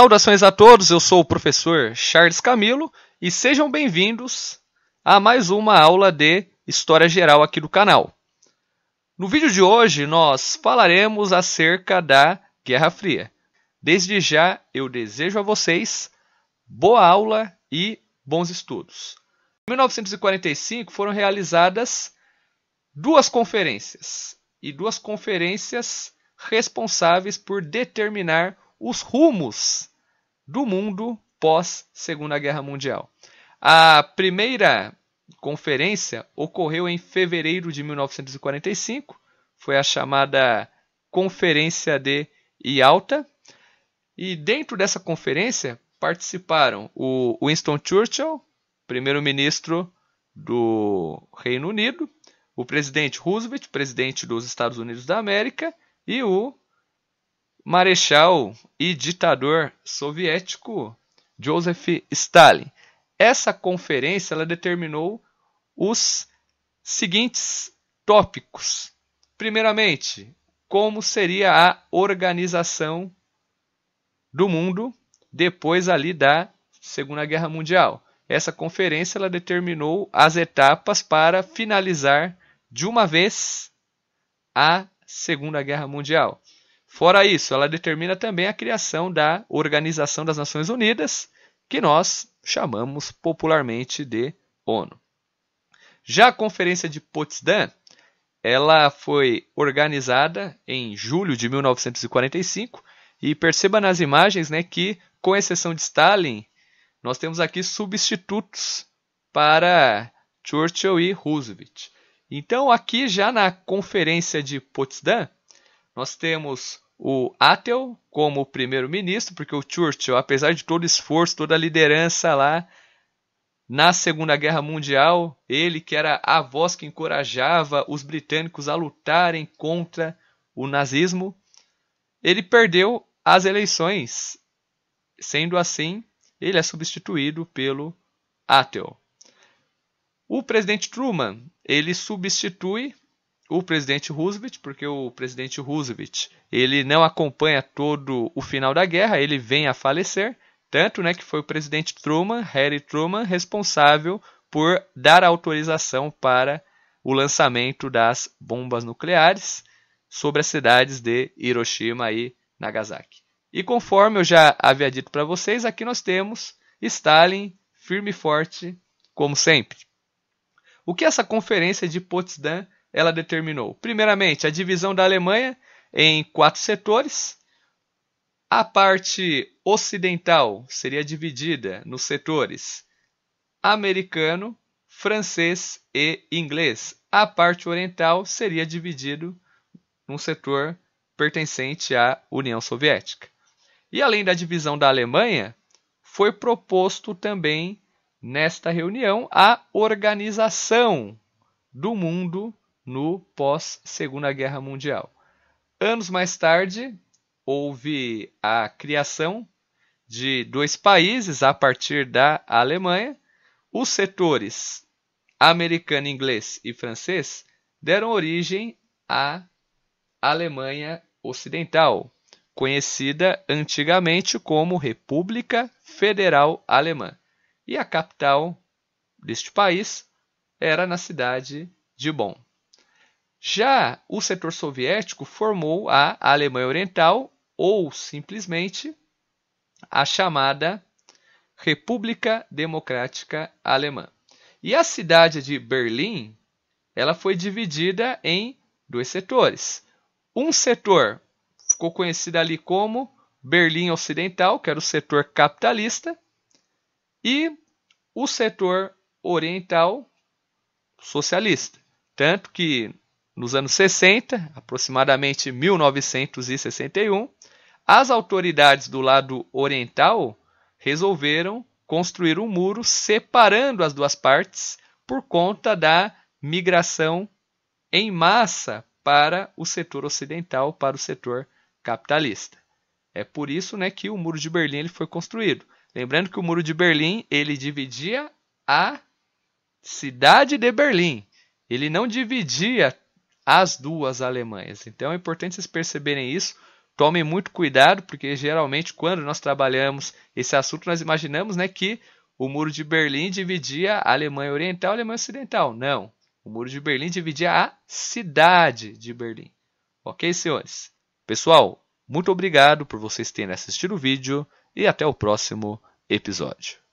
Saudações a todos, eu sou o professor Charles Camilo e sejam bem-vindos a mais uma aula de História Geral aqui do canal. No vídeo de hoje nós falaremos acerca da Guerra Fria. Desde já eu desejo a vocês boa aula e bons estudos. Em 1945 foram realizadas duas conferências e duas conferências responsáveis por determinar os rumos do mundo pós Segunda Guerra Mundial. A primeira conferência ocorreu em fevereiro de 1945, foi a chamada Conferência de Yalta, e dentro dessa conferência participaram o Winston Churchill, primeiro-ministro do Reino Unido, o presidente Roosevelt, presidente dos Estados Unidos da América, e o marechal e ditador soviético Joseph Stalin. Essa conferência ela determinou os seguintes tópicos. Primeiramente, como seria a organização do mundo depois ali da Segunda Guerra Mundial. Essa conferência ela determinou as etapas para finalizar de uma vez a Segunda Guerra Mundial. Fora isso, ela determina também a criação da Organização das Nações Unidas, que nós chamamos popularmente de ONU. Já a Conferência de Potsdam, ela foi organizada em julho de 1945 e perceba nas imagens né, que, com exceção de Stalin, nós temos aqui substitutos para Churchill e Roosevelt. Então, aqui já na Conferência de Potsdam, nós temos o Attel como primeiro-ministro, porque o Churchill, apesar de todo o esforço, toda a liderança lá na Segunda Guerra Mundial, ele que era a voz que encorajava os britânicos a lutarem contra o nazismo, ele perdeu as eleições. Sendo assim, ele é substituído pelo Attel. O presidente Truman, ele substitui o presidente Roosevelt, porque o presidente Roosevelt ele não acompanha todo o final da guerra, ele vem a falecer, tanto né, que foi o presidente Truman, Harry Truman, responsável por dar autorização para o lançamento das bombas nucleares sobre as cidades de Hiroshima e Nagasaki. E conforme eu já havia dito para vocês, aqui nós temos Stalin firme e forte, como sempre. O que essa conferência de Potsdam ela determinou, primeiramente, a divisão da Alemanha em quatro setores. A parte ocidental seria dividida nos setores americano, francês e inglês. A parte oriental seria dividido num setor pertencente à União Soviética. E além da divisão da Alemanha, foi proposto também nesta reunião a organização do mundo no pós-Segunda Guerra Mundial. Anos mais tarde, houve a criação de dois países a partir da Alemanha. Os setores americano, inglês e francês deram origem à Alemanha Ocidental, conhecida antigamente como República Federal Alemã. E a capital deste país era na cidade de Bonn. Já o setor soviético formou a Alemanha Oriental, ou simplesmente a chamada República Democrática Alemã. E a cidade de Berlim, ela foi dividida em dois setores. Um setor ficou conhecido ali como Berlim Ocidental, que era o setor capitalista, e o setor oriental socialista. Tanto que nos anos 60, aproximadamente 1961, as autoridades do lado oriental resolveram construir um muro separando as duas partes por conta da migração em massa para o setor ocidental, para o setor capitalista. É por isso né, que o Muro de Berlim ele foi construído. Lembrando que o Muro de Berlim ele dividia a cidade de Berlim. Ele não dividia as duas Alemanhas. Então é importante vocês perceberem isso. Tomem muito cuidado, porque geralmente quando nós trabalhamos esse assunto, nós imaginamos né, que o Muro de Berlim dividia a Alemanha Oriental e a Alemanha Ocidental. Não. O Muro de Berlim dividia a cidade de Berlim. Ok, senhores? Pessoal, muito obrigado por vocês terem assistido o vídeo e até o próximo episódio.